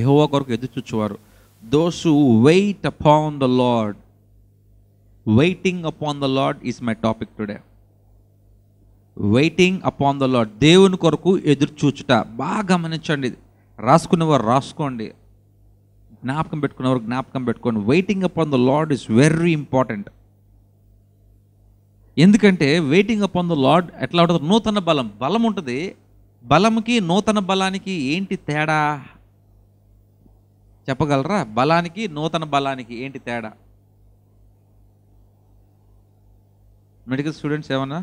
యహోవా కొరకు ఎదుర్చూచువారు those wait upon the Lord waiting upon the Lord is my topic today waiting upon the Lord దేవుని కొరకు ఎదుర్చూచుట బాగా గమనించండి రాసుకునేవారు రాసుకోండి జ్ఞాపకం పెట్టుకునేవారు జ్ఞాపకం పెట్టుకోండి waiting upon the Lord is very important ఎందుకంటే వెయిటింగ్ అపాన్ ద లాడ్ ఎట్లా ఉంటుంది నూతన బలం బలం ఉంటుంది బలంకి నూతన బలానికి ఏంటి తేడా చెప్పగలరా బలానికి నూతన బలానికి ఏంటి తేడా మెడికల్ స్టూడెంట్స్ ఏమన్నా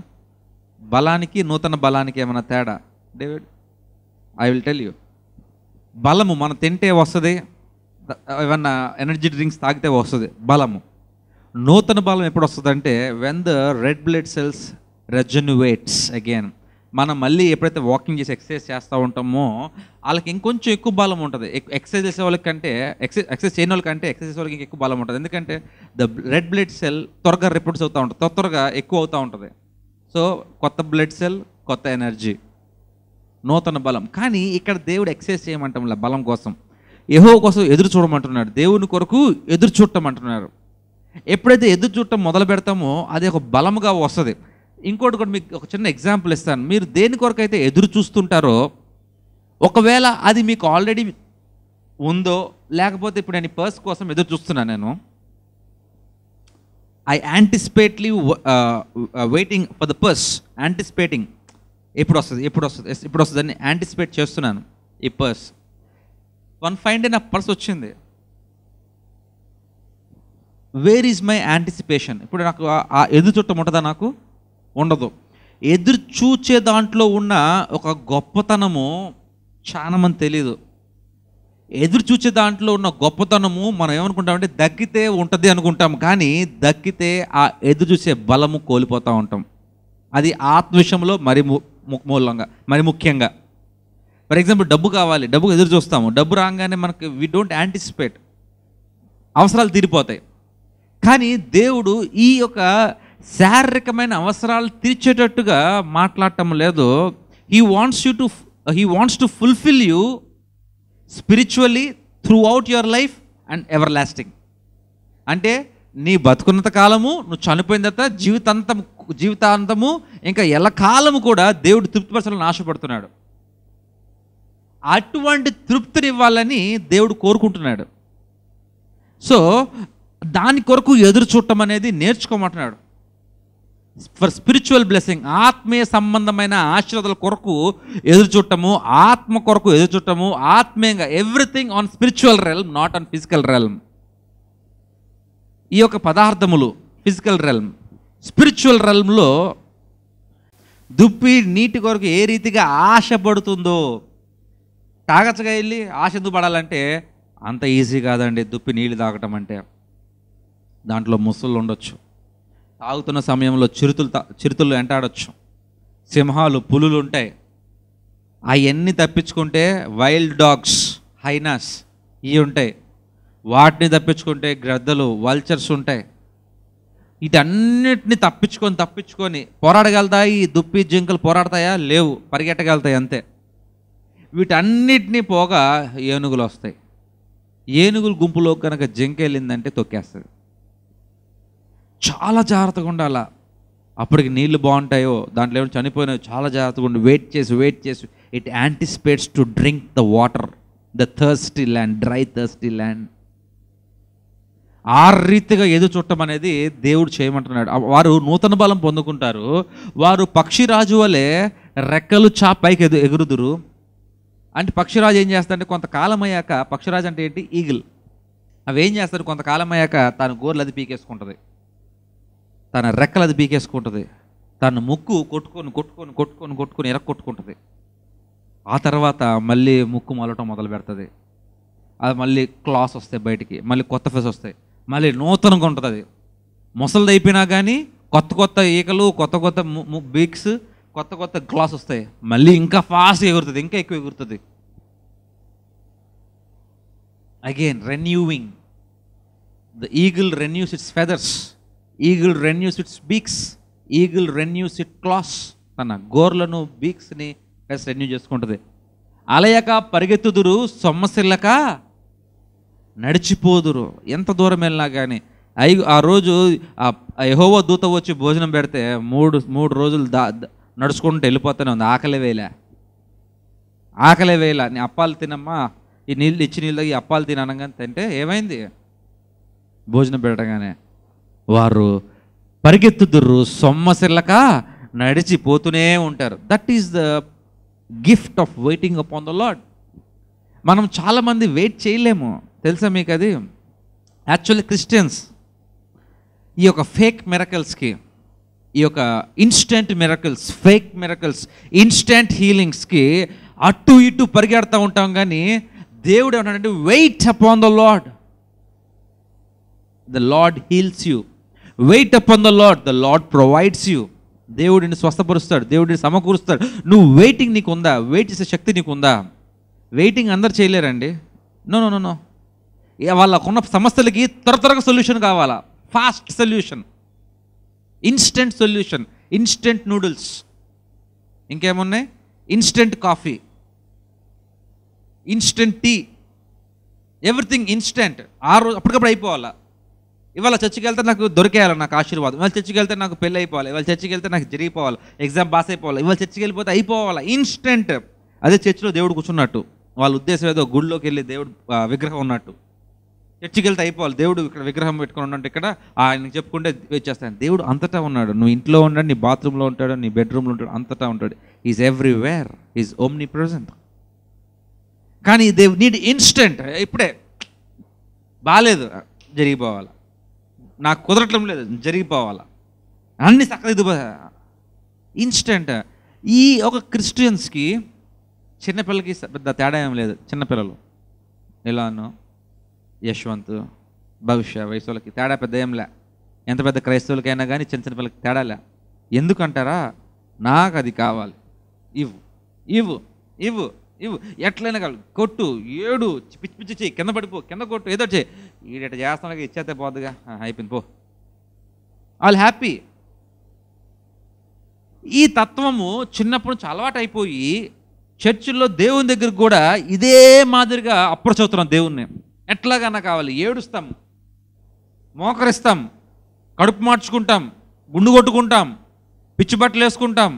బలానికి నూతన బలానికి ఏమైనా తేడా David I will tell you బలము మనం తింటే వస్తుంది ఏమన్నా ఎనర్జీ డ్రింక్స్ తాగితే వస్తుంది బలము నూతన బలం ఎప్పుడు వస్తుందంటే when the red blood cells rejuvenates again మనం మళ్ళీ ఎప్పుడైతే వాకింగ్ చేసి ఎక్సర్సైజ్ చేస్తూ ఉంటామో వాళ్ళకి ఇంకొంచెం ఎక్కువ బలం ఉంటుంది ఎక్సర్సైజ్ చేసే కంటే ఎక్సర్సైజ్ ఎక్సర్సైజ్ చేయని వాళ్ళకంటే ఎక్సర్సైజ్ చేసే వాళ్ళకి ఎక్కువ బలం ఉంటుంది ఎందుకంటే ద రెడ్ బ్లడ్ సెల్ త్వరగా రిపోర్ట్స్ అవుతూ ఉంటుంది త్వరగా ఎక్కువ అవుతూ ఉంటుంది సో కొత్త బ్లడ్ సెల్ కొత్త ఎనర్జీ నూతన బలం కానీ ఇక్కడ దేవుడు ఎక్సర్సైజ్ చేయమంటాం బలం కోసం ఏహో కోసం ఎదురు చూడమంటున్నాడు దేవుని కొరకు ఎదురు చూడటం అంటున్నారు ఎప్పుడైతే ఎదురు చూడటం మొదలు పెడతామో అది ఒక బలముగా వస్తుంది ఇంకోటి కూడా మీకు ఒక చిన్న ఎగ్జాంపుల్ ఇస్తాను మీరు దేని కొరకైతే ఎదురు చూస్తుంటారో ఒకవేళ అది మీకు ఆల్రెడీ ఉందో లేకపోతే ఇప్పుడు నేను పర్స్ కోసం ఎదురు చూస్తున్నాను నేను I anticipatedly waiting for the purse anticipating ఎప్పుడు వస్తుంది ఎప్పుడు వస్తుంది ఇప్పుడు వస్తుంది అని యాంటిసిపేట్ చేస్తున్నాను ఈ పర్స్ వన్ ఫైవ్ డే నా పర్స్ వచ్చింది వేర్ ఈజ్ మై యాంటిసిపేషన్ ఇప్పుడు నాకు ఆ ఎదురు చుట్టం ఉంటుందా నాకు ఉండదు ఎదురు చూచే దాంట్లో ఉన్న ఒక గొప్పతనము మంది తెలియదు ఎదురు చూచే దాంట్లో ఉన్న గొప్పతనము మనం ఏమనుకుంటామంటే దక్కితే ఉంటుంది అనుకుంటాం కానీ దక్కితే ఆ ఎదురు చూసే బలము కోల్పోతూ ఉంటాం అది ఆత్మ విషయంలో మరి మూలంగా మరి ముఖ్యంగా ఫర్ ఎగ్జాంపుల్ డబ్బు కావాలి డబ్బు ఎదురు చూస్తాము డబ్బు రాగానే మనకి వీ డోంట్ యాంటిసిపేట్ అవసరాలు తీరిపోతాయి కానీ దేవుడు ఈ యొక్క శారీరకమైన అవసరాలు తీర్చేటట్టుగా మాట్లాడటం లేదు he wants you to he wants to fulfil you spiritually throughout your life and everlasting అంటే నీ బతుకున్నంత కాలము నువ్వు చనిపోయిన తర్వాత జీవితాంతం జీవితాంతము ఇంకా ఎలా కాలము కూడా దేవుడు తృప్తిపరచాలని ఆశపడుతున్నాడు అటువంటి తృప్తిని ఇవ్వాలని దేవుడు కోరుకుంటున్నాడు సో దాని కొరకు ఎదురు చూడటం అనేది నేర్చుకోమంటున్నాడు ఫర్ స్పిరిచువల్ బ్లెస్సింగ్ ఆత్మీయ సంబంధమైన ఆశీర్వాదాల కొరకు ఎదురు చూడటము ఆత్మ కొరకు ఎదురు చూడటము ఆత్మీయంగా everything on spiritual realm not on physical realm ఈ యొక్క పదార్థములు ఫిజికల్ రెల్మ్ స్పిరిచువల్ రెల్మ్లో దుప్పి నీటి కొరకు ఏ రీతిగా ఆశపడుతుందో తాగచ్చగా వెళ్ళి ఆశ పడాలంటే అంత ఈజీ కాదండి దుప్పి నీళ్ళు తాగటం అంటే దాంట్లో ముసళ్ళు ఉండొచ్చు తాగుతున్న సమయంలో చిరుతులు చిరుతులు వెంటాడచ్చు సింహాలు పులులు ఉంటాయి అవన్నీ తప్పించుకుంటే వైల్డ్ డాగ్స్ హైనాస్ ఇవి ఉంటాయి వాటిని తప్పించుకుంటే గ్రద్దలు వల్చర్స్ ఉంటాయి ఇటన్నిటిని తప్పించుకొని తప్పించుకొని పోరాడగలుగుతాయి ఈ దుప్పి జింకలు పోరాడతాయా లేవు పరిగెట్టగలుగుతాయి అంతే వీటన్నిటినీ పోగా ఏనుగులు వస్తాయి ఏనుగులు గుంపులో కనుక జింక వెళ్ళిందంటే తొక్కేస్తుంది చాలా జాగ్రత్తగా ఉండాలా అప్పటికి నీళ్ళు బాగుంటాయో దాంట్లో ఏమైనా చనిపోయినాయో చాలా జాగ్రత్తగా ఉండి వెయిట్ చేసి వెయిట్ చేసి it anticipates to drink the water the thirsty land dry thirsty land ఆ రీతిగా ఎదురు చుట్టం అనేది దేవుడు చేయమంటున్నాడు వారు నూతన బలం పొందుకుంటారు వారు పక్షిరాజు వలె రెక్కలు చా పైకి ఎదు ఎగురుదురు అంటే పక్షిరాజు ఏం చేస్తాడంటే కొంతకాలం అయ్యాక పక్షిరాజు అంటే ఏంటి ఈగిల్ అవి ఏం చేస్తారు కొంతకాలం అయ్యాక తాను గోర్లు అది పీకేసుకుంటుంది తన రెక్కలది బీకేసుకుంటుంది తన ముక్కు కొట్టుకొని కొట్టుకొని కొట్టుకొని కొట్టుకొని ఎరక్ కొట్టుకుంటుంది ఆ తర్వాత మళ్ళీ ముక్కు మొలటం మొదలు పెడుతుంది అది మళ్ళీ క్లాస్ వస్తాయి బయటికి మళ్ళీ కొత్త ఫేస్ వస్తాయి మళ్ళీ నూతనంగా ఉంటుంది అది ముసలిది అయిపోయినా కానీ కొత్త కొత్త ఈకలు కొత్త కొత్త బీక్స్ కొత్త కొత్త గ్లాస్ వస్తాయి మళ్ళీ ఇంకా ఫాస్ట్ ఎగురుతుంది ఇంకా ఎక్కువ ఎగురుతుంది again renewing the eagle renews its feathers eagle renews its beaks eagle renews it claws తన గోర్లను బీక్స్ని రెన్యూ చేసుకుంటుంది అలయక పరిగెత్తుదురు సొమ్మసిల్లక నడిచిపోదురు ఎంత దూరం వెళ్ళినా కానీ ఐ ఆ రోజు ఆ యహోవ దూత వచ్చి భోజనం పెడితే మూడు మూడు రోజులు దా నడుచుకుంటూ వెళ్ళిపోతూనే ఉంది ఆకలి వేయలే ఆకలి వేయలే నీ అప్పాలు తినమ్మా ఈ నీళ్ళు ఇచ్చి నీళ్ళు ఈ అప్పాలు తిననగానే తింటే ఏమైంది భోజనం పెట్టగానే వారు పరిగెత్తుదుర్రు సొమ్మసిల్లక నడిచిపోతూనే ఉంటారు that is the gift of waiting upon the Lord మనం చాలామంది వెయిట్ చేయలేము తెలుసా మీకు అది యాక్చువల్లీ క్రిస్టియన్స్ ఈ యొక్క ఫేక్ మిరకల్స్కి ఈ యొక్క instant miracles fake miracles instant హీలింగ్స్కి అటు ఇటు పరిగెడతా ఉంటాం కానీ దేవుడు ఏమంటాడంటే wait upon the Lord the Lord heals you wait up on the Lord the Lord provides you దేవుడిని స్వస్థపరుస్తాడు దేవుడిని సమకూరుస్తాడు నువ్వు వెయిటింగ్ నీకు ఉందా వెయిట్ చేసే శక్తి నీకు ఉందా వెయిటింగ్ అందరు చేయలేరండి నో నో నో నో వాళ్ళకున్న సమస్యలకి త్వర త్వరగా సొల్యూషన్ కావాలా fast solution instant solution instant noodles ఇంకేమున్నాయి instant coffee instant tea everything instant ఆ రోజు అప్పటికప్పుడు అయిపోవాలా ఇవాళ చర్చికి వెళ్తే నాకు దొరికేయాలి నాకు ఆశీర్వాదం ఇవాళ చర్చికి వెళ్తే నాకు పెళ్ళి అయిపోవాలి ఇవాళ చర్చికి వెళ్తే నాకు జరిగిపోవాలి ఎగ్జామ్ పాస్ అయిపోవాలి ఇవాళ చర్చికి వెళ్ళిపోతే అయిపోవాలి ఇన్స్టెంట్ అదే చర్చిలో దేవుడు కూర్చున్నట్టు వాళ్ళ ఉద్దేశం ఏదో గుడిలోకి వెళ్ళి దేవుడు విగ్రహం ఉన్నట్టు చర్చికి వెళ్తే అయిపోవాలి దేవుడు ఇక్కడ విగ్రహం పెట్టుకుని ఉన్నట్టు ఇక్కడ ఆయన చెప్పుకుంటే చేస్తాను దేవుడు అంతటా ఉన్నాడు నువ్వు ఇంట్లో ఉన్నాడు నీ బాత్రూంలో ఉంటాడు నీ బెడ్రూమ్లో ఉంటాడు అంతటా ఉంటాడు is everywhere is omnipresent కానీ దేవ్ నీడ్ ఇన్స్టెంట్ ఇప్పుడే బాగాలేదు జరిగిపోవాలి నాకు కుదరటం లేదు జరిగిపోవాలా అన్ని సకలిదు ఇన్స్టెంట్ ఈ ఒక క్రిస్టియన్స్కి చిన్నపిల్లకి పెద్ద తేడా ఏం లేదు చిన్నపిల్లలు నిలాను యశ్వంత్ భవిష్య వయసు వాళ్ళకి తేడా పెద్ద ఏం లే ఎంత పెద్ద క్రైస్తవులకైనా కానీ చిన్న చిన్న పిల్లకి తేడా లే ఎందుకంటారా నాకు అది కావాలి ఇవ్వు ఇవ్వు ఇవ్వు ఇవ్వు ఎట్లయినా కాదు కొట్టు ఏడు పిచ్చి పిచ్చి చేయి కింద పడిపో కింద కొట్టు ఏదో చేయి వీడట చేస్తాను ఇచ్చేస్తే పోదుగా అయిపోయింది పో వాళ్ళు హ్యాపీ ఈ తత్వము చిన్నప్పుడు నుంచి అలవాటు అయిపోయి చర్చిల్లో దేవుని దగ్గర కూడా ఇదే మాదిరిగా అప్పుడు చదువుతున్నాం దేవుణ్ణి ఎట్లాగన్నా కావాలి ఏడుస్తాం మోకరిస్తాం కడుపు మార్చుకుంటాం గుండు కొట్టుకుంటాం పిచ్చి బట్టలు వేసుకుంటాం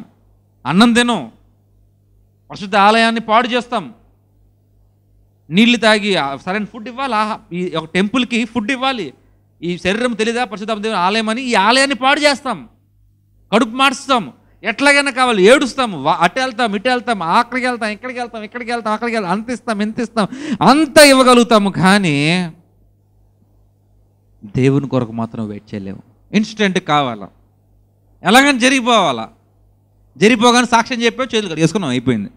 అన్నం తినం పరిశుద్ధ ఆలయాన్ని పాడు చేస్తాం నీళ్లు తాగి సరైన ఫుడ్ ఇవ్వాలి ఆహా ఈ ఒక టెంపుల్కి ఫుడ్ ఇవ్వాలి ఈ శరీరం తెలీదా పరిశుద్ధాత్మ దేవుని ఆలయం అని ఈ ఆలయాన్ని పాడు చేస్తాం కడుపు మార్చుతాం ఎట్లాగైనా కావాలి ఏడుస్తాం అటు వెళ్తాం ఇటు వెళ్తాం అక్కడికి వెళ్తాం ఇక్కడికి వెళ్తాం ఇక్కడికి వెళ్తాం అక్కడికి వెళ్తాం అంత ఇస్తాం ఎంత ఇస్తాం అంత ఇవ్వగలుగుతాము కానీ దేవుని కొరకు మాత్రం వెయిట్ చేయలేము ఇన్స్టెంట్ కావాలా ఎలాగని జరిగిపోవాలా జరిపోగానే సాక్ష్యం చెప్పావు చేతులు కడిగేసుకున్నాం అయిపోయింది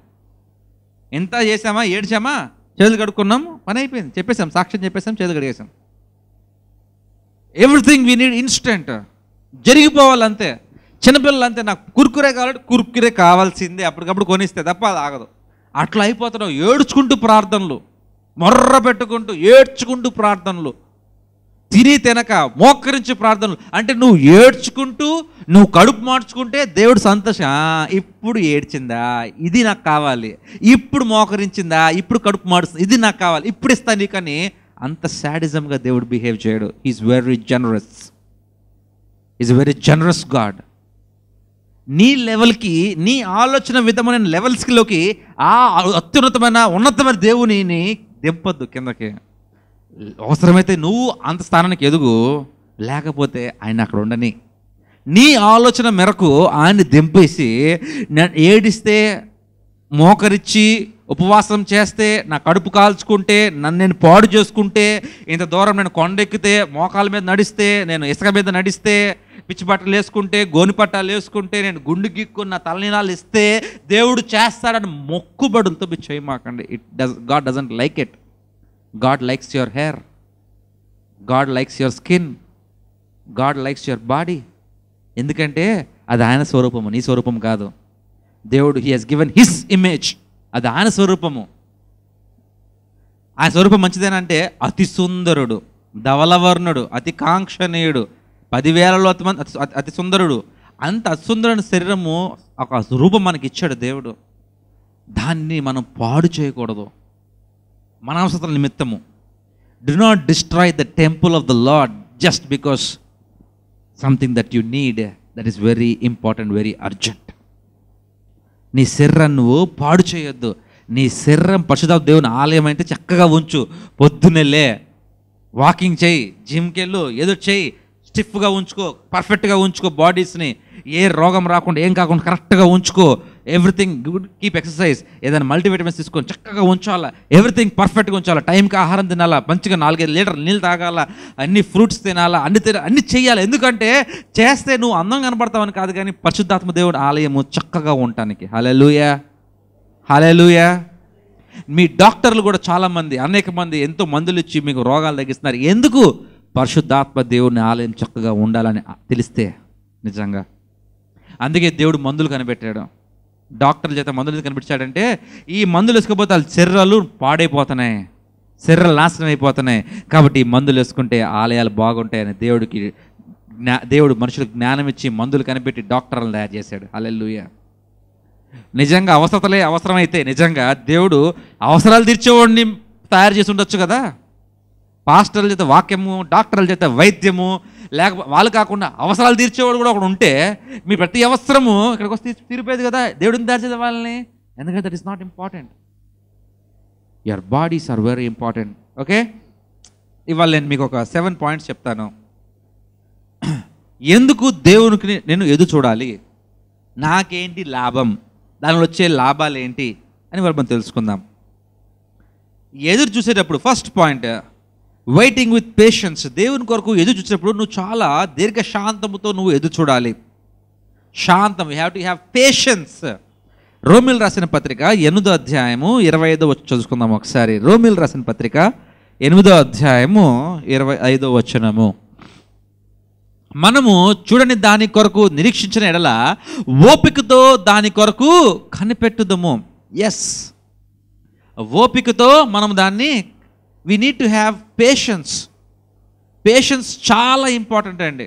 ఎంత చేసామా ఏడ్చామా చేతులు కడుక్కున్నాం పని అయిపోయింది చెప్పేసాం సాక్ష్యం చెప్పేసాం చేతులు కడిగేసాం ఎవ్రీథింగ్ వీ నీడ్ ఇన్స్టెంట్ జరిగిపోవాలంతే చిన్నపిల్లలు అంతే నాకు కుర్కురే కావాలంటే కుర్కురే కావాల్సిందే అప్పటికప్పుడు కొనిస్తే తప్ప అది ఆగదు అట్లా అయిపోతున్నాం ఏడ్చుకుంటూ ప్రార్థనలు మొర్ర పెట్టుకుంటూ ఏడ్చుకుంటూ ప్రార్థనలు తిని తినక మోకరించి ప్రార్థనలు అంటే నువ్వు ఏడ్చుకుంటూ నువ్వు కడుపు మార్చుకుంటే దేవుడు సంతోషం ఇప్పుడు ఏడ్చిందా ఇది నాకు కావాలి ఇప్పుడు మోకరించిందా ఇప్పుడు కడుపు మార్చు ఇది నాకు కావాలి ఇప్పుడు ఇస్తాను నీకని అంత శాడిజంగా దేవుడు బిహేవ్ చేయడు is very generous is very generous God నీ లెవెల్కి నీ ఆలోచన విధమైన లెవెల్స్కిలోకి ఆ అత్యున్నతమైన ఉన్నతమైన దేవుని దింపద్దు కిందకి అవసరమైతే నువ్వు అంత స్థానానికి ఎదుగు లేకపోతే ఆయన అక్కడ ఉండని నీ ఆలోచన మేరకు ఆయన్ని దింపేసి ఏడిస్తే మోకరిచ్చి ఉపవాసం చేస్తే నా కడుపు కాల్చుకుంటే నన్ను నేను పాడు చేసుకుంటే ఇంత దూరం నేను కొండెక్కితే మోకాల మీద నడిస్తే నేను ఇసుక మీద నడిస్తే పిచ్చి బట్టలు వేసుకుంటే గోని పట్టాలు వేసుకుంటే నేను గుండు గిక్కున్న తలనీనాలు ఇస్తే దేవుడు చేస్తాడని మొక్కుబడులతో మీరు చేయమాకండి it does God doesn't like it God likes your hair God likes your skin God likes your body ఎందుకంటే అది ఆయన స్వరూపము నీ స్వరూపం కాదు దేవుడు he has given his image అది ఆయన స్వరూపము ఆయన స్వరూపం మంచిదేనంటే అతి సుందరుడు ధవలవర్ణుడు అతి కాంక్షణీయుడు పదివేలలో అతి అతి సుందరుడు అంత అసుందరుని శరీరము ఒక రూపం మనకి ఇచ్చాడు దేవుడు దాన్ని మనం పాడు చేయకూడదు మనాంసతల నిమిత్తము do not destroy the temple of the Lord just because something that you need that is very important very urgent నీ శరీరం నువ్వు పాడు చేయొద్దు నీ శరీరం పరిశుధాత్మ దేవుని ఆలయం అంటే చక్కగా ఉంచు పొద్దున్నెళ్ళే వాకింగ్ చేయి జిమ్కి వెళ్ళు ఏదో చేయి స్టిఫ్గా ఉంచుకో పర్ఫెక్ట్గా ఉంచుకో బాడీస్ని ఏ రోగం రాకుండా ఏం కాకుండా కరెక్ట్గా ఉంచుకో ఎవ్రీథింగ్ గుడ్ కీప్ ఎక్సర్సైజ్ ఏదైనా మల్టీవిటమిన్స్ తీసుకొని చక్కగా ఉంచాలా ఎవ్రీథింగ్ పర్ఫెక్ట్గా ఉంచాలా టైంకి ఆహారం తినాలా మంచిగా నాలుగైదు లీటర్ నీళ్ళు తాగాల అన్ని ఫ్రూట్స్ తినాలా అన్ని తిన అన్ని చేయాలి ఎందుకంటే చేస్తే నువ్వు అందం కనపడతావని కాదు కానీ పరిశుద్ధాత్మ దేవుడు ఆలయము చక్కగా ఉండటానికి హలెలుయా హలెలుయా మీ డాక్టర్లు కూడా చాలామంది అనేక మంది ఎంతో మందులు ఇచ్చి మీకు రోగాలు తగ్గిస్తున్నారు ఎందుకు పరిశుద్ధాత్మ దేవుని ఆలయం చక్కగా ఉండాలని తెలిస్తే నిజంగా అందుకే దేవుడు మందులు కనిపెట్టాడు డాక్టర్ చేత మందులు కనిపించాడంటే ఈ మందులు వేసుకపోతే వాళ్ళ శరీరాలు పాడైపోతున్నాయి శరీరాలు నాశనం అయిపోతున్నాయి కాబట్టి ఈ మందులు వేసుకుంటే ఆలయాలు బాగుంటాయని దేవుడికి జ్ఞా దేవుడు మనుషులకు జ్ఞానం ఇచ్చి మందులు కనిపెట్టి డాక్టర్లను తయారు చేశాడు అల్లెల్లుయ నిజంగా అవసరతలే అవసరమైతే నిజంగా దేవుడు అవసరాలు తీర్చేవాడిని తయారు చేసి ఉండొచ్చు కదా పాస్టర్ల చేత వాక్యము డాక్టర్ల చేత వైద్యము లేక వాళ్ళు కాకుండా అవసరాలు తీర్చేవాడు కూడా ఒకడు ఉంటే మీ ప్రతి అవసరము ఇక్కడికి వస్తే తీరిపోయేది కదా దేవుడిని దాచేది వాళ్ళని ఎందుకంటే that is not important your bodies are very important okay ఇవాళ నేను మీకు ఒక సెవెన్ పాయింట్స్ చెప్తాను ఎందుకు దేవునికి నేను ఎదు చూడాలి నాకేంటి లాభం దానిలో వచ్చే లాభాలు ఏంటి అని వాళ్ళు మనం తెలుసుకుందాం ఎదురు చూసేటప్పుడు first point waiting with patience దేవుని కొరకు ఎదురు చూసినప్పుడు నువ్వు చాలా దీర్ఘ శాంతముతో నువ్వు ఎదురు చూడాలి శాంతం you have to have patience రోమిల్ రాసిన పత్రిక ఎనిమిదో అధ్యాయము ఇరవై ఐదో వచ్చి చదువుకుందాం ఒకసారి రోమిల్ రాసిన పత్రిక ఎనిమిదో అధ్యాయము ఇరవై ఐదో వచనము మనము చూడని దాని కొరకు నిరీక్షించిన ఎడల ఓపికతో దాని కొరకు కనిపెట్టుదము ఎస్ ఓపికతో మనం దాన్ని we need to have patience patience చాలా ఇంపార్టెంట్ అండి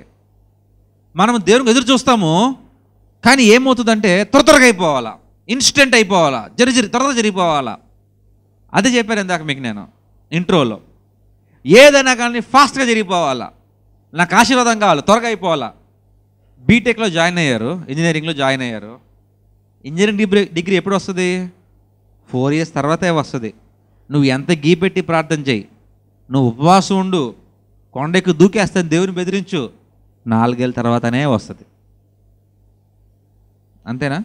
మనం దేవునికి ఎదురు చూస్తాము కానీ ఏమవుతుందంటే త్వర త్వరగా అయిపోవాలా ఇన్స్టెంట్ అయిపోవాలా జరి జరి త్వరగా జరిగిపోవాలా అదే చెప్పారు ఇందాక మీకు నేను ఇంట్రోలో ఏదైనా కానీ ఫాస్ట్గా జరిగిపోవాలా నాకు ఆశీర్వాదం కావాలి త్వరగా అయిపోవాలా బీటెక్లో జాయిన్ అయ్యారు ఇంజనీరింగ్లో జాయిన్ అయ్యారు ఇంజనీరింగ్ డిగ్రీ డిగ్రీ ఎప్పుడు వస్తుంది ఫోర్ ఇయర్స్ తర్వాతే వస్తుంది నువ్వు ఎంత గీ పెట్టి ప్రార్థన చేయి నువ్వు ఉపవాసం ఉండు కొండకు దూకేస్తాను దేవుని బెదిరించు నాలుగేళ్ళ తర్వాతనే వస్తుంది అంతేనా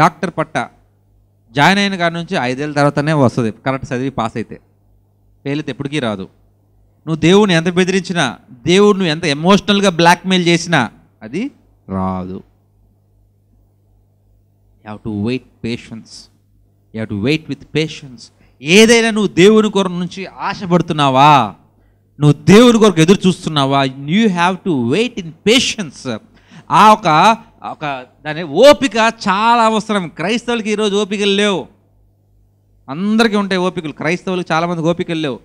డాక్టర్ పట్ట జాయిన్ అయిన కాడ నుంచి ఐదేళ్ళ తర్వాతనే వస్తుంది కరెక్ట్ చదివి పాస్ అయితే ఫెయిల్ అయితే ఎప్పటికీ రాదు నువ్వు దేవుడిని ఎంత బెదిరించినా దేవుడు నువ్వు ఎంత ఎమోషనల్గా బ్లాక్మెయిల్ చేసినా అది రాదు you have to wait patience you have to wait with patience ఏదైనా నువ్వు దేవుని కొరకు నుంచి ఆశపడుతున్నావా నువ్వు దేవుని కొరకు ఎదురు చూస్తున్నావా you have to wait in patience ఆ ఒక ఒక దాని ఓపిక చాలా అవసరం క్రైస్తవులకి ఈరోజు ఓపికలు లేవు అందరికీ ఉంటాయి ఓపికలు క్రైస్తవులకు చాలామంది ఓపికలు లేవు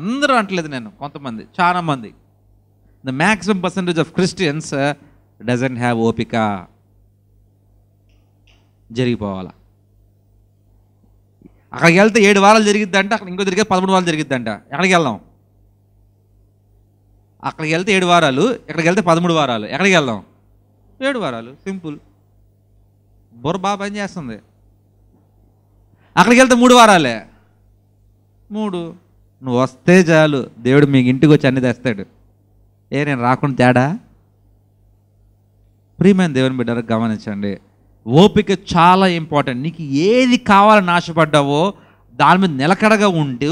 అందరూ అంటలేదు నేను కొంతమంది చాలామంది the maximum percentage of Christians doesn't have ఓపిక జరిగిపోవాలా అక్కడికి వెళ్తే ఏడు వారాలు అంటే అక్కడ ఇంకో తిరిగే పదమూడు వారాలు అంట ఎక్కడికి వెళ్దాం అక్కడికి వెళ్తే ఏడు వారాలు ఇక్కడికి వెళ్తే పదమూడు వారాలు ఎక్కడికి వెళ్దాం ఏడు వారాలు సింపుల్ బుర్ర బాగా పని చేస్తుంది అక్కడికి వెళ్తే మూడు వారాలే మూడు నువ్వు వస్తే చాలు దేవుడు మీకు ఇంటికి వచ్చి అన్ని తెస్తాడు ఏ నేను రాకుండా తేడా ప్రియమైన దేవుని బిడ్డలకు గమనించండి ఓపిక చాలా ఇంపార్టెంట్ నీకు ఏది కావాలని ఆశపడ్డావో దాని మీద నిలకడగా ఉంటూ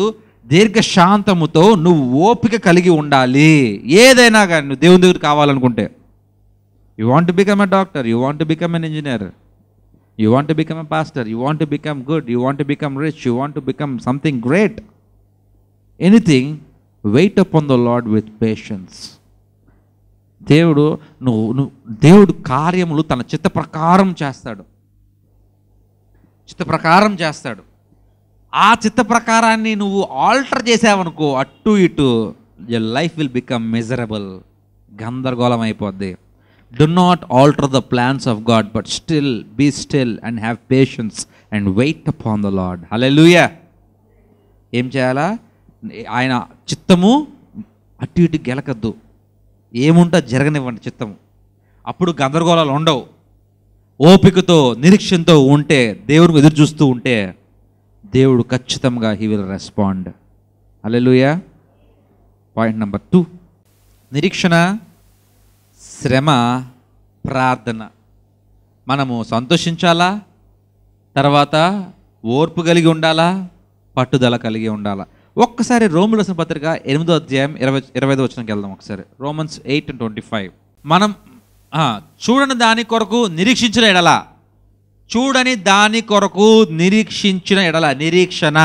దీర్ఘశాంతముతో నువ్వు ఓపిక కలిగి ఉండాలి ఏదైనా కానీ నువ్వు దేవుని దగ్గర కావాలనుకుంటే you want become a doctor you want become an engineer you want become a pastor you want become good you want become rich you want become something great anything wait up on the Lord with patience దేవుడు నువ్వు నువ్వు దేవుడు కార్యములు తన చిత్త ప్రకారం చేస్తాడు చిత్త ప్రకారం చేస్తాడు ఆ చిత్త ప్రకారాన్ని నువ్వు ఆల్టర్ చేసావనుకో అటు ఇటు your life will become miserable గందరగోళం అయిపోద్ది do not alter the plans of God but still be still and have patience and wait upon the Lord hallelujah ఏం చేయాలా ఆయన చిత్తము అటు ఇటు గెలకద్దు ఏముంటా జరగనివ్వండి చిత్తము అప్పుడు గందరగోళాలు ఉండవు ఓపికతో నిరీక్షణతో ఉంటే దేవుడికి ఎదురు చూస్తూ ఉంటే దేవుడు ఖచ్చితంగా he will respond alleluia point number two నిరీక్షణ శ్రమ ప్రార్థన మనము సంతోషించాలా తర్వాత ఓర్పు కలిగి ఉండాలా పట్టుదల కలిగి ఉండాలా ఒక్కసారి రోములు రసిన పత్రిక ఎనిమిదో అధ్యాయం ఇరవై ఇరవై ఐదో వచ్చినకి వెళ్దాం ఒకసారి Romans eight and twenty five మనం చూడని దాని కొరకు నిరీక్షించిన ఎడల చూడని దాని కొరకు నిరీక్షించిన ఎడల నిరీక్షణ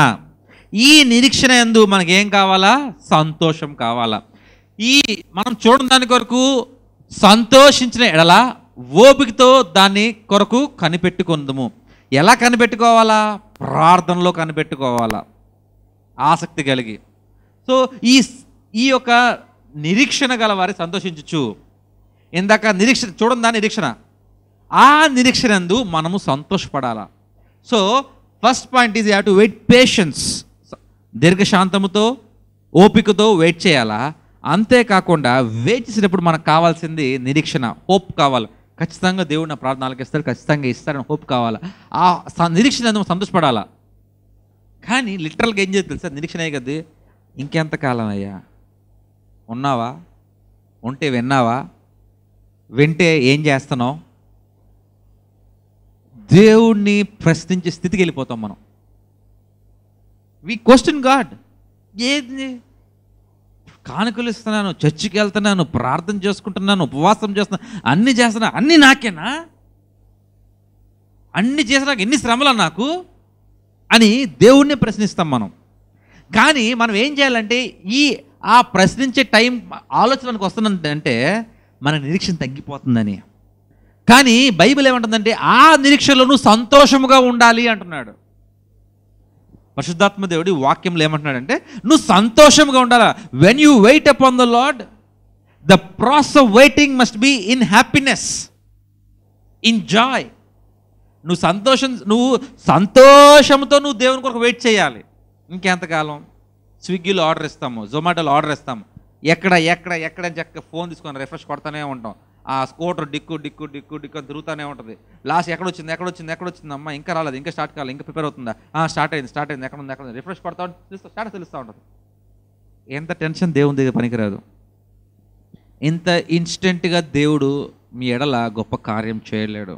ఈ నిరీక్షణ ఎందు మనకేం కావాలా సంతోషం కావాలా ఈ మనం చూడని దాని కొరకు సంతోషించిన ఎడల ఓపికతో దాని కొరకు కనిపెట్టుకుందము ఎలా కనిపెట్టుకోవాలా ప్రార్థనలో కనిపెట్టుకోవాలా ఆసక్తి కలిగి సో ఈ ఈ యొక్క నిరీక్షణ గల వారి సంతోషించచ్చు ఇందాక నిరీక్షణ చూడందా నిరీక్షణ ఆ ఎందు మనము సంతోషపడాల so first point is you to wait patience దీర్ఘశాంతముతో ఓపికతో వెయిట్ చేయాలా అంతేకాకుండా వెయిట్ చేసినప్పుడు మనకు కావాల్సింది నిరీక్షణ హోప్ కావాలి ఖచ్చితంగా దేవుడిని ప్రార్థనలకు ఇస్తారు ఖచ్చితంగా ఇస్తారని హోప్ కావాలా ఆ నిరీక్షణ సంతోషపడాలా కానీ లిటరల్గా ఏం చేయదు తెలుసా నిరీక్షణ కదా ఇంకెంతకాలం అయ్యా ఉన్నావా ఉంటే విన్నావా వింటే ఏం చేస్తున్నావు దేవుణ్ణి ప్రశ్నించే స్థితికి వెళ్ళిపోతాం మనం వి క్వశ్చన్ గాడ్ ఏది కానుకలు ఇస్తున్నాను చర్చికి వెళ్తున్నాను ప్రార్థన చేసుకుంటున్నాను ఉపవాసం చేస్తున్నాను అన్నీ చేస్తున్నా అన్నీ నాకేనా అన్నీ చేసినాక ఎన్ని శ్రమలు నాకు అని దేవుణ్ణి ప్రశ్నిస్తాం మనం కానీ మనం ఏం చేయాలంటే ఈ ఆ ప్రశ్నించే టైం ఆలోచనకు వస్తుందంటే మన నిరీక్షణ తగ్గిపోతుందని కానీ బైబిల్ ఏమంటుందంటే ఆ నిరీక్షలను సంతోషముగా ఉండాలి అంటున్నాడు పరిశుద్ధాత్మ దేవుడి వాక్యంలో ఏమంటున్నాడంటే నువ్వు సంతోషంగా ఉండాలా when you wait up on the Lord the process of waiting must be in happiness in joy నువ్వు సంతోషం నువ్వు సంతోషంతో నువ్వు దేవుని కొరకు వెయిట్ చేయాలి ఇంకెంతకాలం స్విగ్గీలో ఆర్డర్ ఇస్తాము జొమాటోలో ఆర్డర్ ఇస్తాము ఎక్కడ ఎక్కడ ఎక్కడ చక్క ఫోన్ తీసుకొని రిఫ్రెష్ కొడతానే ఉంటాం ఆ స్కూటర్ డిక్కు డిక్కు డిక్కు డిక్కు అని తిరుగుతూనే ఉంటుంది లాస్ట్ ఎక్కడ వచ్చింది ఎక్కడ వచ్చింది ఎక్కడ వచ్చింది అమ్మ ఇంకా రాలేదు ఇంకా స్టార్ట్ కావాలి ఇంకా ప్రిపేర్ అవుతుందా స్టార్ట్ అయింది స్టార్ట్ అయింది ఎక్కడ ఉంది ఎక్కడ ఉంది రిఫ్రెష్ కొడతా తెలుస్తా స్టార్ట్ తెలుస్తూ ఉంటుంది ఎంత టెన్షన్ దేవుని దగ్గర పనికిరాదు ఇంత ఇన్స్టెంట్గా దేవుడు మీ ఎడల గొప్ప కార్యం చేయలేడు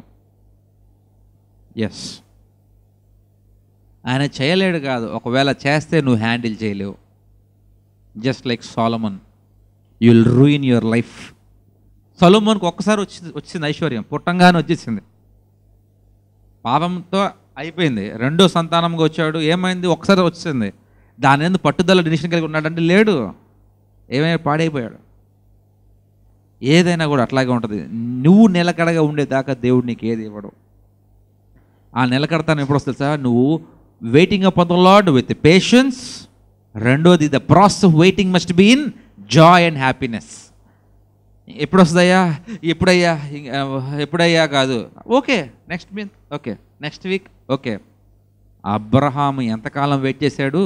ఎస్ ఆయన చేయలేడు కాదు ఒకవేళ చేస్తే నువ్వు హ్యాండిల్ చేయలేవు just like Solomon you will ruin your life సొలమోన్కి ఒక్కసారి వచ్చింది వచ్చింది ఐశ్వర్యం పుట్టంగానే వచ్చేసింది పాపంతో అయిపోయింది రెండో సంతానంగా వచ్చాడు ఏమైంది ఒకసారి వచ్చింది దాని ఎందుకు పట్టుదల డిసిషన్ కలిగి ఉన్నాడంటే లేడు ఏమైనా పాడైపోయాడు ఏదైనా కూడా అట్లాగే ఉంటుంది నువ్వు నిలకడగా ఉండేదాకా దేవుడు నీకు ఏది ఇవ్వడు ఆ నిలకడతాను ఎప్పుడు వస్తుంది సార్ నువ్వు waiting up Lord with patience రెండోది the process of waiting must be in joy and happiness ఎప్పుడు వస్తుందయ్యా ఎప్పుడయ్యా ఎప్పుడయ్యా కాదు okay next month okay next week okay Abraham ఎంతకాలం వెయిట్ చేశాడు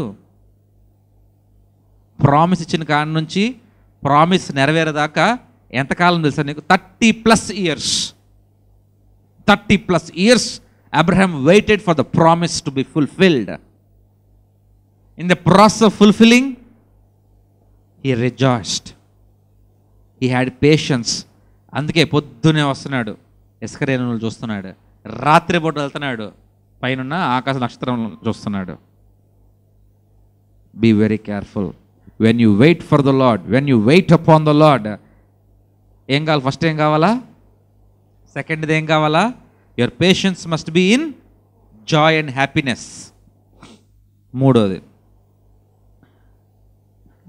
ప్రామిస్ ఇచ్చిన కాడ నుంచి ప్రామిస్ నెరవేరేదాకా ఎంతకాలం తెలుసా నీకు thirty plus years thirty plus years Abraham waited for the promise to be fulfilled in the process of fulfilling he rejoiced he had patience అందుకే పొద్దునే వస్తున్నాడు ఇసుకరేణులు చూస్తున్నాడు రాత్రిపూట వెళ్తున్నాడు పైన ఆకాశ నక్షత్రం చూస్తున్నాడు be very careful when you wait for the Lord when you wait up on the Lord ఏం కావాలి ఫస్ట్ ఏం కావాలా సెకండ్ది ఏం కావాలా your patience must be in joy and happiness మూడోది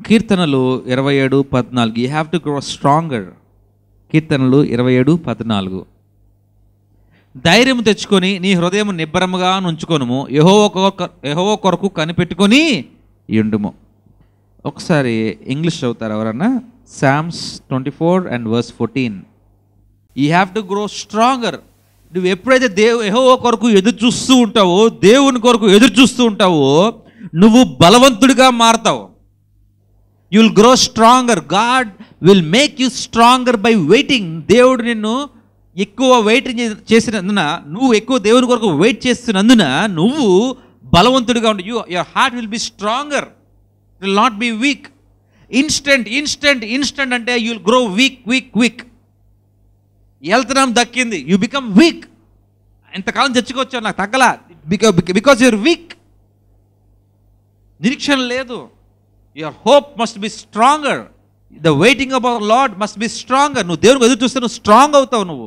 కీర్తనలు ఇరవై ఏడు పద్నాలుగు you have to grow stronger కీర్తనలు ఇరవై ఏడు పద్నాలుగు ధైర్యం తెచ్చుకొని నీ హృదయం నిబ్బరముగా నుంచుకొనుము యహో ఒక కొరకు కనిపెట్టుకొని ఉండుము ఒకసారి ఇంగ్లీష్ చదువుతారు ఎవరన్నా Psalms twenty four and verse fourteen you have to grow stronger నువ్వు ఎప్పుడైతే దేవు ఏహో కొరకు ఎదురు చూస్తూ ఉంటావో దేవుని కొరకు ఎదురు చూస్తూ ఉంటావో నువ్వు బలవంతుడిగా మారతావు you will grow stronger God will make you stronger by waiting దేవుడు నిన్ను ఎక్కువ వెయిట్ చేసినందున నువ్వు ఎక్కువ దేవుని కొరకు వెయిట్ చేస్తున్నందున నువ్వు బలవంతుడిగా ఉండు you your heart will be stronger will not be weak instant instant instant అంటే you'll grow weak weak weak వెళ్తున్నాం దక్కింది యూ బికమ్ వీక్ ఎంతకాలం చచ్చుకోవచ్చు నాకు తగ్గల బికాస్ యువర్ వీక్ నిరీక్షణ లేదు your hope must be stronger the waiting about Lord must be stronger నువ్వు దేవుడికి ఎదురు చూస్తే నువ్వు స్ట్రాంగ్ అవుతావు నువ్వు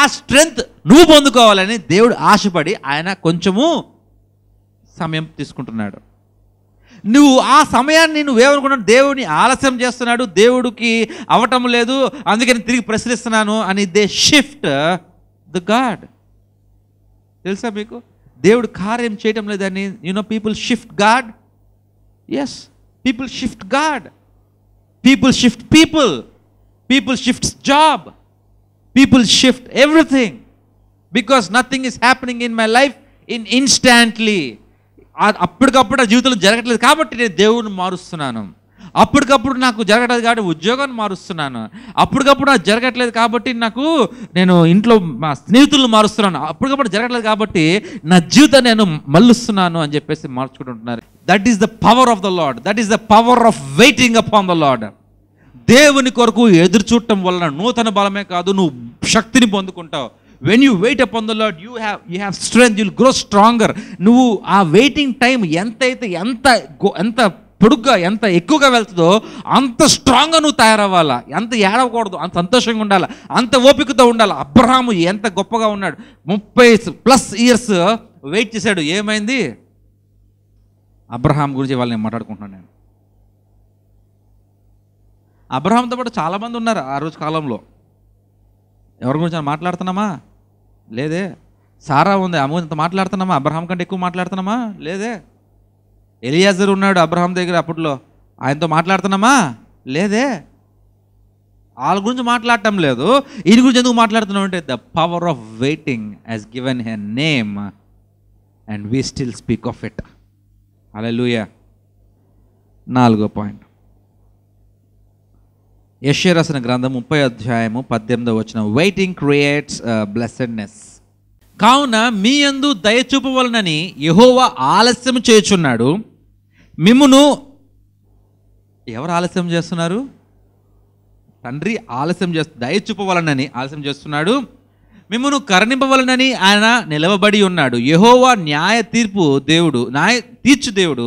ఆ స్ట్రెంగ్త్ నువ్వు పొందుకోవాలని దేవుడు ఆశపడి ఆయన కొంచెము సమయం తీసుకుంటున్నాడు నువ్వు ఆ సమయాన్ని ఏమనుకున్నావు దేవుని ఆలస్యం చేస్తున్నాడు దేవుడికి అవటం లేదు అందుకని తిరిగి ప్రశ్నిస్తున్నాను అని దే షిఫ్ట్ ద గాడ్ తెలుసా మీకు దేవుడు కార్యం చేయటం లేదని you know people shift God is people shift God people shift people people shift job people shift everything because nothing is happening in my life in instantly అప్పటికప్పుడు ఆ జీవితంలో జరగట్లేదు కాబట్టి నేను దేవుడిని మారుస్తున్నాను అప్పటికప్పుడు నాకు జరగట్లేదు కాబట్టి ఉద్యోగాన్ని మారుస్తున్నాను అప్పటికప్పుడు అది జరగట్లేదు కాబట్టి నాకు నేను ఇంట్లో మా స్నేహితులను మారుస్తున్నాను అప్పటికప్పుడు జరగట్లేదు కాబట్టి నా జీవితాన్ని నేను మళ్ళుస్తున్నాను అని చెప్పేసి మార్చుకుంటుంటున్నారు that is the power of the Lord that is the power of waiting up on the Lord దేవుని కొరకు ఎదురు చూడటం వలన నూతన బలమే కాదు నువ్వు శక్తిని పొందుకుంటావు when you wait up the Lord you have you have strength you'll grow stronger నువ్వు ఆ వెయిటింగ్ టైం ఎంతైతే ఎంత ఎంత పొడుగ్గా ఎంత ఎక్కువగా వెళ్తుందో అంత స్ట్రాంగ్గా నువ్వు తయారవ్వాలా ఎంత ఏడవకూడదు అంత సంతోషంగా ఉండాలి అంత ఓపికతో ఉండాలి అబ్రహాము ఎంత గొప్పగా ఉన్నాడు ముప్పై ప్లస్ ఇయర్స్ వెయిట్ చేశాడు ఏమైంది అబ్రహాం గురించి వాళ్ళని నేను మాట్లాడుకుంటున్నాను నేను అబ్రహాంతో పాటు చాలామంది ఉన్నారు ఆ రోజు కాలంలో ఎవరి గురించి మాట్లాడుతున్నామా లేదే సారా ఉంది అమ్మ ఇంత మాట్లాడుతున్నామా అబ్రహాం కంటే ఎక్కువ మాట్లాడుతున్నామా లేదే ఎలియాజర్ ఉన్నాడు అబ్రహాం దగ్గర అప్పట్లో ఆయనతో మాట్లాడుతున్నామా లేదే వాళ్ళ గురించి మాట్లాడటం లేదు ఈయన గురించి ఎందుకు మాట్లాడుతున్నాం అంటే the power of waiting as given he name and we still speak of it alleluia నాలుగో పాయింట్ యశ్వరసన గ్రంథం ముప్పై అధ్యాయము పద్దెనిమిదో వచ్చిన వెయిటింగ్ క్రియేట్స్ బ్లెస్సెడ్నెస్ కావున మీ అందు వలనని యహోవా ఆలస్యం చేయుచున్నాడు మిమ్మును ఎవరు ఆలస్యం చేస్తున్నారు తండ్రి ఆలస్యం చేస్తు దయచూపవలనని ఆలస్యం చేస్తున్నాడు మిమ్మును కరణింపవలనని ఆయన నిలవబడి ఉన్నాడు యహోవా న్యాయ తీర్పు దేవుడు న్యాయ తీర్చు దేవుడు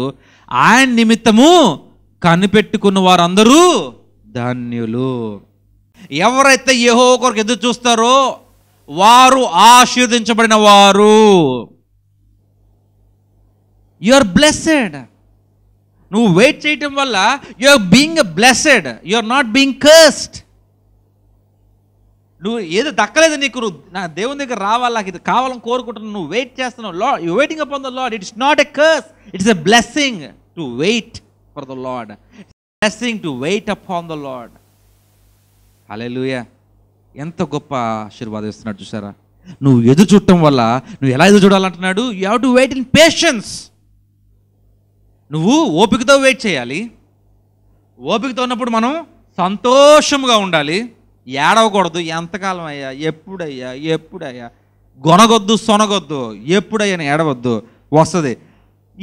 ఆయన నిమిత్తము కనిపెట్టుకున్న వారందరూ ధాన్యులు ఎవరైతే యహో కొరకు ఎదురు చూస్తారో వారు ఆశీర్వదించబడిన వారు యు ఆర్ బ్లెస్సెడ్ నువ్వు వెయిట్ చేయటం వల్ల you are being blessed you are not being cursed నువ్వు ఏది దక్కలేదు నీకు నా దేవుని దగ్గర రావాలి నాకు ఇది కావాలని కోరుకుంటున్నావు నువ్వు వెయిట్ చేస్తున్నావు Lord you waiting up on the Lord it's not a curse it's a blessing to wait for the Lord blessing to wait upon the Lord alleluia ఎంత గొప్ప ఆశీర్వాదం ఇస్తున్నాడు చూసారా నువ్వు ఎదురు చూడటం వల్ల నువ్వు ఎలా ఎదురు చూడాలంటున్నాడు you have to wait in patience నువ్వు ఓపికతో వెయిట్ చేయాలి ఓపికతో ఉన్నప్పుడు మనం సంతోషంగా ఉండాలి ఏడవకూడదు ఎంతకాలం అయ్యా ఎప్పుడయ్యా ఎప్పుడయ్యా గొనగొద్దు సొనగొద్దు ఎప్పుడయ్యా ఏడవద్దు వస్తుంది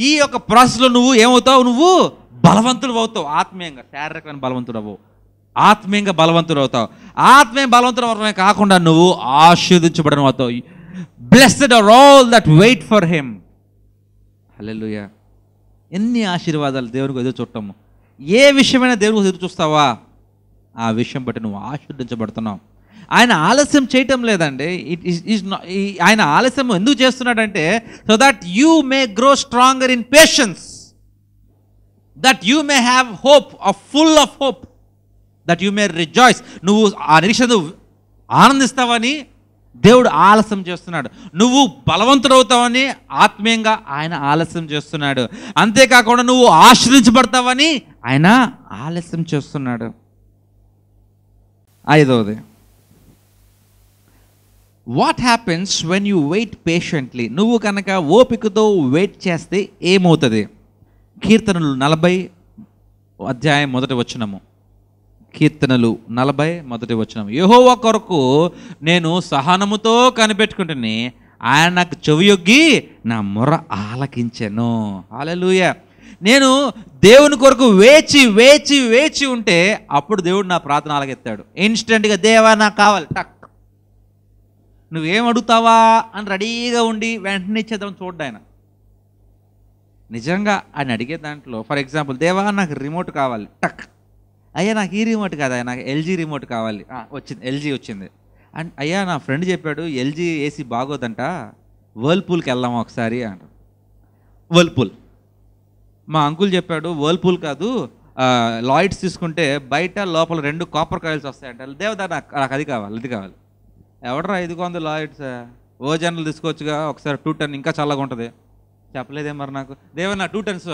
ఈ యొక్క ప్రాసెస్లో నువ్వు ఏమవుతావు నువ్వు బలవంతుడు అవుతావు ఆత్మీయంగా శారీరకమైన బలవంతుడు అవ్వవు ఆత్మీయంగా బలవంతుడు అవుతావు ఆత్మీయ బలవంతుడు అవ్వడమే కాకుండా నువ్వు ఆశీర్దించబడిన అవుతావు blessed are all that wait for him hallelujah ఎన్ని ఆశీర్వాదాలు దేవునికి ఎదురు చూడటము ఏ విషయమైనా దేవునికి ఎదురు చూస్తావా ఆ విషయం బట్టి నువ్వు ఆశీర్దించబడుతున్నావు ఆయన ఆలస్యం చేయటం లేదండి ఇట్ ఈస్ ఆయన ఆలస్యం ఎందుకు చేస్తున్నాడంటే so that you may grow stronger in patience that you may have hope of full of hope that you may rejoice నువ్వు ఆ నిరీక్ష నువ్వు ఆనందిస్తావని దేవుడు ఆలస్యం చేస్తున్నాడు నువ్వు బలవంతుడవుతావని ఆత్మీయంగా ఆయన ఆలస్యం చేస్తున్నాడు అంతేకాకుండా నువ్వు ఆశ్రయించబడతావని ఆయన ఆలస్యం చేస్తున్నాడు ఐదవది what happens when you wait patiently నువ్వు కనుక ఓపికతో వెయిట్ చేస్తే ఏమవుతుంది కీర్తనలు నలభై అధ్యాయం మొదటి వచనము కీర్తనలు నలభై మొదటి వచనం యహో కొరకు నేను సహనముతో కనిపెట్టుకుంటుని ఆయన నాకు చెవియొగ్గి నా మొర ఆలకించాను ఆలలుయ నేను దేవుని కొరకు వేచి వేచి వేచి ఉంటే అప్పుడు దేవుడు నా ప్రార్థన ఆలకెత్తాడు ఇన్స్టెంట్గా దేవా నాకు కావాలి టక్ నువ్వేం అడుగుతావా అని రెడీగా ఉండి వెంటనే ఇచ్చేద్దాం చూడ్డాయన నిజంగా అని అడిగే దాంట్లో ఫర్ ఎగ్జాంపుల్ దేవా నాకు రిమోట్ కావాలి టక్ అయ్యా నాకు ఈ రిమోట్ అయ్యా నాకు ఎల్జీ రిమోట్ కావాలి వచ్చింది ఎల్జీ వచ్చింది అండ్ అయ్యా నా ఫ్రెండ్ చెప్పాడు ఎల్జీ ఏసీ బాగోదంట వర్ల్పూల్కి వెళ్దాం ఒకసారి అంట వర్ల్పూల్ మా అంకుల్ చెప్పాడు వర్ల్పూల్ కాదు లాయిడ్స్ తీసుకుంటే బయట లోపల రెండు కాపర్ కాయిల్స్ వస్తాయంట దేవదా నాకు నాకు అది కావాలి ఇది కావాలి ఎవడరా ఇదిగో ఉంది లాయిడ్స్ ఓ జనరల్ తీసుకోవచ్చుగా ఒకసారి టూ టెన్ ఇంకా చల్లగా ఉంటుంది చెప్పలేదే మరి నాకు దేవన్నా టూ టెన్స్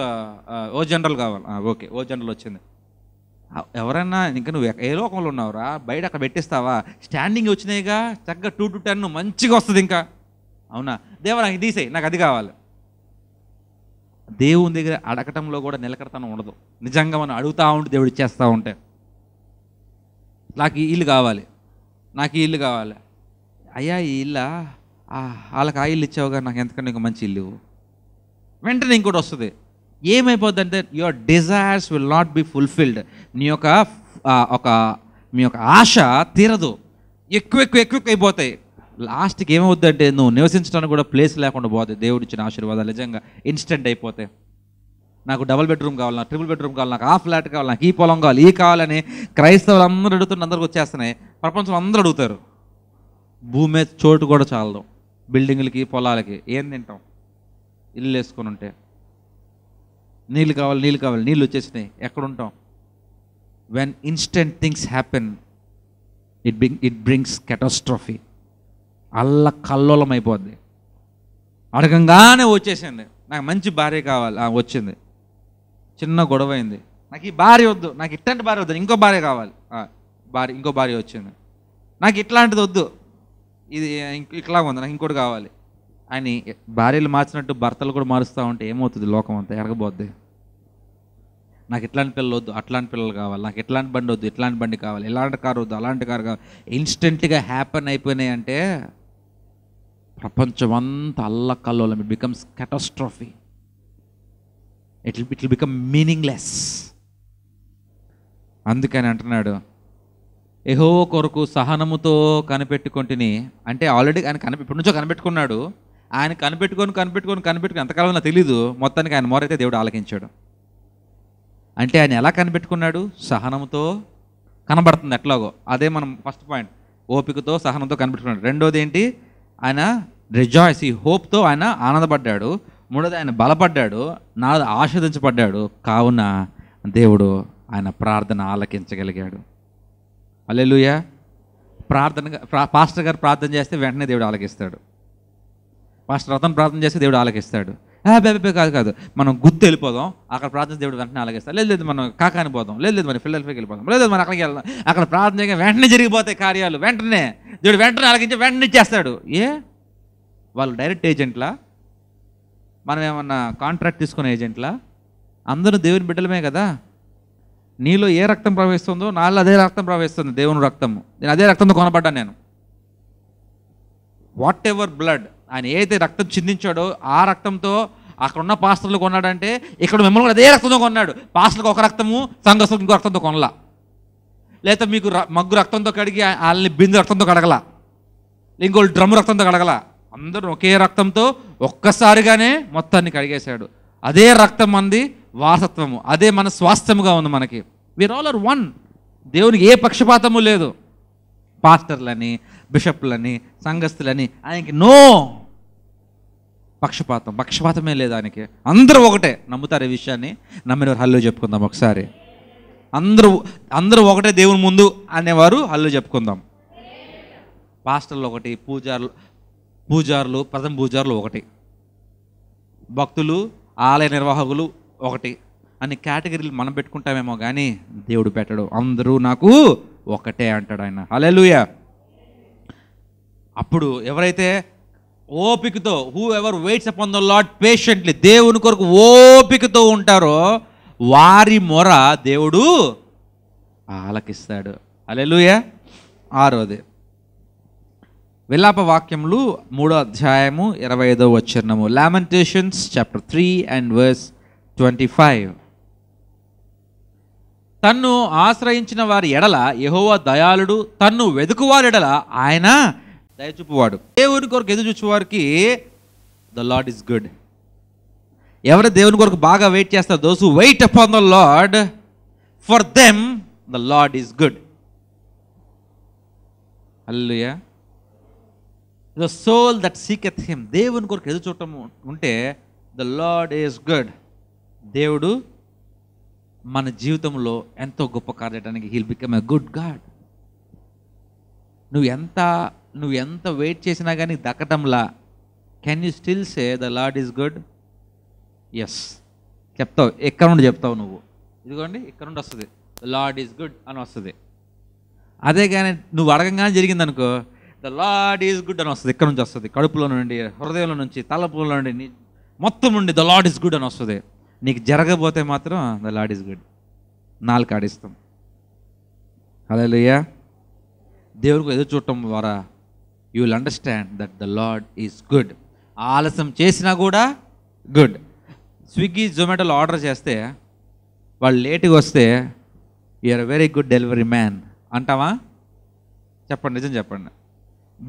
ఓ జనరల్ కావాలి ఓకే ఓ జనరల్ వచ్చింది ఎవరైనా ఇంకా నువ్వు ఏ లోకంలో ఉన్నావురా బయట అక్కడ పెట్టిస్తావా స్టాండింగ్ వచ్చినాయిగా చక్కగా టూ టు టెన్ మంచిగా వస్తుంది ఇంకా అవునా దేవ నాకు తీసే నాకు అది కావాలి దేవుని దగ్గర అడగటంలో కూడా నిలకడతనం ఉండదు నిజంగా మనం అడుగుతూ ఉంటే దేవుడు ఇచ్చేస్తూ ఉంటే నాకు ఈ ఇల్లు కావాలి నాకు ఈ ఇల్లు కావాలి అయ్యా ఈ ఇల్లా వాళ్ళకి ఆ ఇల్లు ఇచ్చావుగా నాకు ఎంతకంటే ఇంకా మంచి ఇల్లు వెంటనే ఇంకోటి వస్తుంది ఏమైపోద్ది అంటే your desires will not be fulfilled నీ యొక్క ఒక మీ యొక్క ఆశ తీరదు ఎక్కువ ఎక్కువ ఎక్కువ ఎక్కువ అయిపోతాయి లాస్ట్కి ఏమవుద్దంటే నువ్వు నివసించడానికి కూడా ప్లేస్ లేకుండా పోతాయి దేవుడు ఇచ్చిన ఆశీర్వాదాలు నిజంగా ఇన్స్టెంట్ అయిపోతాయి నాకు డబుల్ బెడ్రూమ్ కావాలి నాకు ట్రిపుల్ బెడ్రూమ్ కావాలి నాకు ఆ ఫ్లాట్ కావాలి నాకు ఈ పొలం కావాలి ఈ కావాలని క్రైస్తవులు అందరూ అడుగుతున్న అందరికి వచ్చేస్తున్నాయి ప్రపంచంలో అందరూ అడుగుతారు భూమి చోటు కూడా చాలదు బిల్డింగ్లకి పొలాలకి ఏం తింటాం ఇల్లు వేసుకొని ఉంటే నీళ్ళు కావాలి నీళ్ళు కావాలి నీళ్ళు వచ్చేసినాయి ఎక్కడుంటాం when instant things happen it bring it brings catastrophe అల్ల కల్లోలం అయిపోద్ది అడగంగానే వచ్చేసింది నాకు మంచి భార్య కావాలి వచ్చింది చిన్న గొడవ అయింది నాకు ఈ భార్య వద్దు నాకు ఇట్లాంటి భార్య వద్దు ఇంకో భార్య కావాలి భార్య ఇంకో భార్య వచ్చింది నాకు ఇట్లాంటిది వద్దు ఇది ఇట్లా ఉంది నాకు ఇంకోటి కావాలి అని భార్యలు మార్చినట్టు భర్తలు కూడా మారుస్తూ ఉంటే ఏమవుతుంది లోకం అంతా ఎరగబోద్ది నాకు ఇట్లాంటి పిల్లలు వద్దు అట్లాంటి పిల్లలు కావాలి నాకు ఇట్లాంటి బండి వద్దు ఇట్లాంటి బండి కావాలి ఇలాంటి కారు వద్దు అలాంటి కారు కావాలి ఇన్స్టెంట్గా హ్యాపన్ అయిపోయినాయి అంటే ప్రపంచం అంతా అల్లకల్లోలం it becomes catastrophe it it will become meaningless అందుకని అంటున్నాడు ఎహో కొరకు సహనముతో కనిపెట్టుకుంటుని అంటే ఆల్రెడీ ఆయన కనిపి ఇప్పటి నుంచో కనిపెట్టుకున్నాడు ఆయన కనిపెట్టుకొని కనిపెట్టుకొని కనిపెట్టుకుని ఎంతకాలం నాకు తెలీదు మొత్తానికి ఆయన మోరైతే దేవుడు ఆలకించాడు అంటే ఆయన ఎలా కనిపెట్టుకున్నాడు సహనంతో కనబడుతుంది ఎట్లాగో అదే మనం ఫస్ట్ పాయింట్ ఓపికతో సహనంతో కనిపెట్టుకున్నాడు రెండోది ఏంటి ఆయన రిజాయిస్ ఈ హోప్తో ఆయన ఆనందపడ్డాడు మూడోది ఆయన బలపడ్డాడు నాలుగు ఆస్వాదించబడ్డాడు కావున దేవుడు ఆయన ప్రార్థన ఆలకించగలిగాడు అల్లెలుయ ప్రార్థన పాస్టర్ గారు ప్రార్థన చేస్తే వెంటనే దేవుడు ఆలకిస్తాడు మాస్టర్ రతన్ ప్రార్థన చేస్తే దేవుడు ఆలకిస్తాడు బేబే కాదు కాదు మనం గుర్తు వెళ్ళిపోదాం అక్కడ ప్రార్థన దేవుడు వెంటనే ఆలగిస్తాం లేదు లేదు మనం కాకాని పోదాం లేదు లేదు మన పిల్లలపైకి వెళ్ళిపోదాం లేదు మనం అక్కడికి వెళ్దాం అక్కడ ప్రార్థన చేయగా వెంటనే జరిగిపోతాయి కార్యాలు వెంటనే దేవుడు వెంటనే ఆలగించి వెంటనే చేస్తాడు ఏ వాళ్ళు డైరెక్ట్ ఏజెంట్లా మనం ఏమన్నా కాంట్రాక్ట్ తీసుకునే ఏజెంట్లా అందరూ దేవుని బిడ్డలమే కదా నీలో ఏ రక్తం ప్రవహిస్తుందో నాలో అదే రక్తం ప్రవహిస్తుంది దేవుని రక్తము నేను అదే రక్తంతో కొనబడ్డాను నేను వాట్ ఎవర్ బ్లడ్ ఆయన ఏదైతే రక్తం చిందించాడో ఆ రక్తంతో అక్కడ ఉన్న పాస్టర్లు కొన్నాడంటే ఇక్కడ మిమ్మల్ని కూడా అదే రక్తంతో కొన్నాడు పాస్టర్లకు ఒక రక్తము సంఘస్థులకు ఇంకో రక్తంతో కొనలా లేకపోతే మీకు మగ్గు రక్తంతో కడిగి వాళ్ళని బిందు రక్తంతో కడగల ఇంకో డ్రమ్ రక్తంతో కడగల అందరూ ఒకే రక్తంతో ఒక్కసారిగానే మొత్తాన్ని కడిగేశాడు అదే రక్తం అంది వారసత్వము అదే మన స్వాస్థ్యముగా ఉంది మనకి వీర్ ఆల్ ఆర్ వన్ దేవునికి ఏ పక్షపాతము లేదు పాస్టర్లని బిషప్లని సంఘస్థులని ఆయనకి నో పక్షపాతం పక్షపాతమే లేదు అందరూ ఒకటే నమ్ముతారు ఈ విషయాన్ని నమ్మిన హల్లో చెప్పుకుందాం ఒకసారి అందరూ అందరూ ఒకటే దేవుని ముందు అనేవారు హల్లో చెప్పుకుందాం పాస్టర్లు ఒకటి పూజారులు పూజారులు ప్రథమ పూజారులు ఒకటి భక్తులు ఆలయ నిర్వాహకులు ఒకటి అని కేటగిరీలు మనం పెట్టుకుంటామేమో కానీ దేవుడు పెట్టడు అందరూ నాకు ఒకటే అంటాడు ఆయన అలెలుయ అప్పుడు ఎవరైతే ఓపికతో whoever waits on the Lord patiently దేవుని కొరకు ఓపికతో ఉంటారో వారి మొర దేవుడు ఆలకిస్తాడు లూయ ఆరోది విలాప వాక్యములు మూడో అధ్యాయము ఇరవై ఐదో వచ్చినము Lamentations chapter three and verse twenty five తన్ను ఆశ్రయించిన వారి ఎడల యహోవ దయాళుడు తన్ను వెదుకువారి ఎడల ఆయన దయచూపువాడు దేవుని కొరకు ఎదురు చూచేవారికి ద లాడ్ ఇస్ గుడ్ ఎవరు దేవుని కొరకు బాగా వెయిట్ చేస్తారు those wait upon the Lord for them the Lord is good alleluia the soul that seeketh him దేవుని కొరకు ఎదురు చూడటం ఉంటే ద లాడ్ ఈస్ గుడ్ దేవుడు మన జీవితంలో ఎంతో గొప్ప కార్యటానికి he'll become a good God నువ్వు ఎంత నువ్వు ఎంత వెయిట్ చేసినా కానీ దక్కటంలా can you still say the Lord is good yes చెప్తావు ఎక్కడ నుండి చెప్తావు నువ్వు ఇదిగోండి ఇక్కడ నుండి వస్తుంది ద లాడ్ ఈజ్ గుడ్ అని వస్తుంది అదే కానీ నువ్వు అడగంగానే జరిగిందనుకో ద లాడ్ ఈజ్ గుడ్ అని వస్తుంది ఇక్కడ నుంచి వస్తుంది కడుపులో నుండి హృదయంలో నుంచి తలపులో నుండి మొత్తం నుండి ద లాడ్ ఈజ్ గుడ్ అని వస్తుంది నీకు జరగబోతే మాత్రం ద లాడ్ ఈజ్ గుడ్ నాలుగు ఆడిస్తాం అలా దేవుడికి ఎదురు చూడటం ద్వారా you will understand that the Lord is good ఆలస్యం చేసినా కూడా గుడ్ స్విగ్గీ జొమాటోలో ఆర్డర్ చేస్తే వాళ్ళు లేట్గా వస్తే you are very good delivery man అంటావా చెప్పండి నిజం చెప్పండి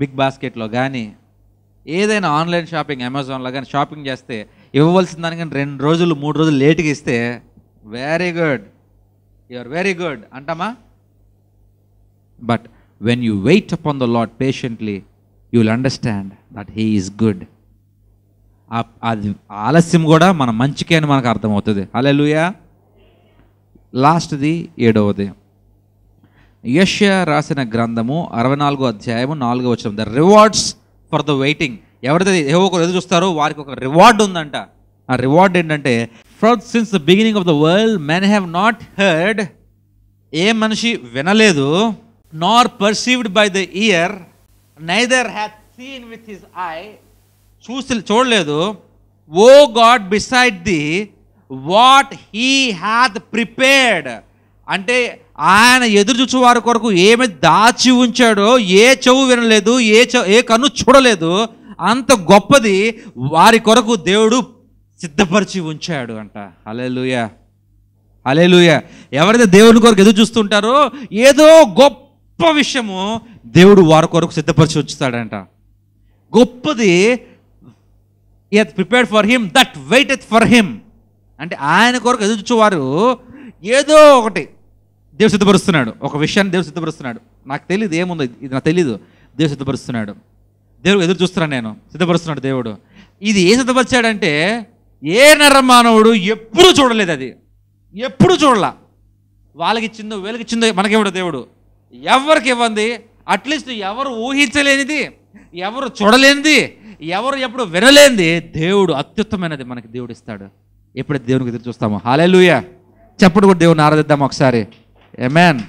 బిగ్ బాస్కెట్లో కానీ ఏదైనా ఆన్లైన్ షాపింగ్ అమెజాన్లో కానీ షాపింగ్ చేస్తే ఇవ్వవలసిన దానికని రెండు రోజులు మూడు రోజులు లేట్గా ఇస్తే very good or very good అంటామా but when you wait up on the Lord patiently you will understand that he is good అది ఆలస్యం కూడా మన మంచికే అని మనకు అర్థమవుతుంది అలా లూయా లాస్ట్ది ఏడవది యష్య రాసిన గ్రంథము అరవై నాలుగో అధ్యాయము నాలుగో వచ్చిన the rewards for the waiting ఎవరైతే ఏవో ఒకరు ఎదురు చూస్తారో వారికి ఒక రివార్డ్ ఉందంట ఆ రివార్డ్ ఏంటంటే from since the beginning of the world men have not heard ఏ మనిషి వినలేదు nor perceived by the ear neither hath seen with his eye చూసి చూడలేదు O God beside thee what he hath prepared అంటే ఆయన ఎదురు చూచు వారి కొరకు ఏమి దాచి ఉంచాడో ఏ చెవు వినలేదు ఏ చె ఏ కన్ను చూడలేదు అంత గొప్పది వారి కొరకు దేవుడు సిద్ధపరిచి ఉంచాడు అంట అలెలుయ అలెలుయ ఎవరైతే దేవుని కొరకు ఎదురు చూస్తుంటారో ఏదో గొప్ప విషయము దేవుడు వారి కొరకు సిద్ధపరిచి వచ్చుతాడంట గొప్పది hath prepared for him that waiteth for him అంటే ఆయన కొరకు ఎదుర్చువారు ఏదో ఒకటి దేవుడు సిద్ధపరుస్తున్నాడు ఒక విషయాన్ని దేవుడు సిద్ధపరుస్తున్నాడు నాకు తెలియదు ఏముంది ఇది నాకు తెలియదు దేవుడు సిద్ధపరుస్తున్నాడు దేవుడు ఎదురు చూస్తున్నాను నేను సిద్ధపరుస్తున్నాడు దేవుడు ఇది ఏ సిద్ధపరిచాడంటే ఏ నరమానవుడు మానవుడు ఎప్పుడూ చూడలేదు అది ఎప్పుడు చూడలా వాళ్ళకిచ్చిందో వీళ్ళకిచ్చిందో మనకివ్వడు దేవుడు ఎవరికి ఇవ్వండి అట్లీస్ట్ ఎవరు ఊహించలేనిది ఎవరు చూడలేనిది ఎవరు ఎప్పుడు వినలేనిది దేవుడు అత్యుత్తమైనది మనకి దేవుడు ఇస్తాడు ఎప్పుడైతే దేవునికి ఎదురు చూస్తామో లూయా చెప్పుడు కూడా దేవుని ఆరాధిద్దాం ఒకసారి మ్యాన్